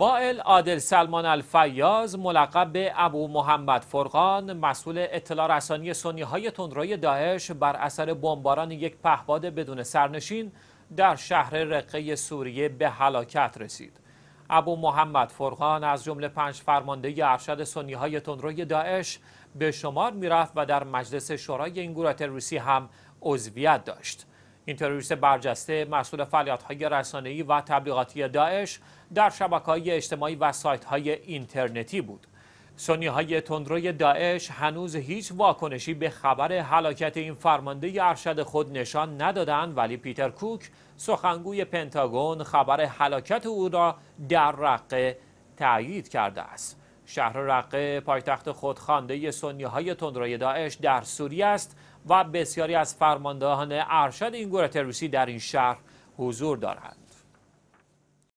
وائل عادل سلمان الفیاز ملقب به ابو محمد فرقان مسئول اطلاع رسانی سنی های تندروی داعش بر اثر بمباران یک پهپاد بدون سرنشین در شهر رقه سوریه به هلاکت رسید ابو محمد فرقان از جمله پنج فرمانده ارشد سنی های تندروی داعش به شمار میرفت و در مجلس شورای این گروه تروریستی هم عضویت داشت این تروریست برجسته مسئول فعالیت‌های رسانه‌ای و تبلیغاتی داعش در های اجتماعی و های اینترنتی بود. سنی های تندروی داعش هنوز هیچ واکنشی به خبر حلاکت این فرمانده ارشد خود نشان ندادند ولی پیتر کوک سخنگوی پنتاگون خبر حلاکت او را در رقه تایید کرده است شهر رقه پایتخت خودخوانده سنی های تندروی داعش در سوریه است و بسیاری از فرماندهان ارشد این گروه تروریستی در این شهر حضور دارند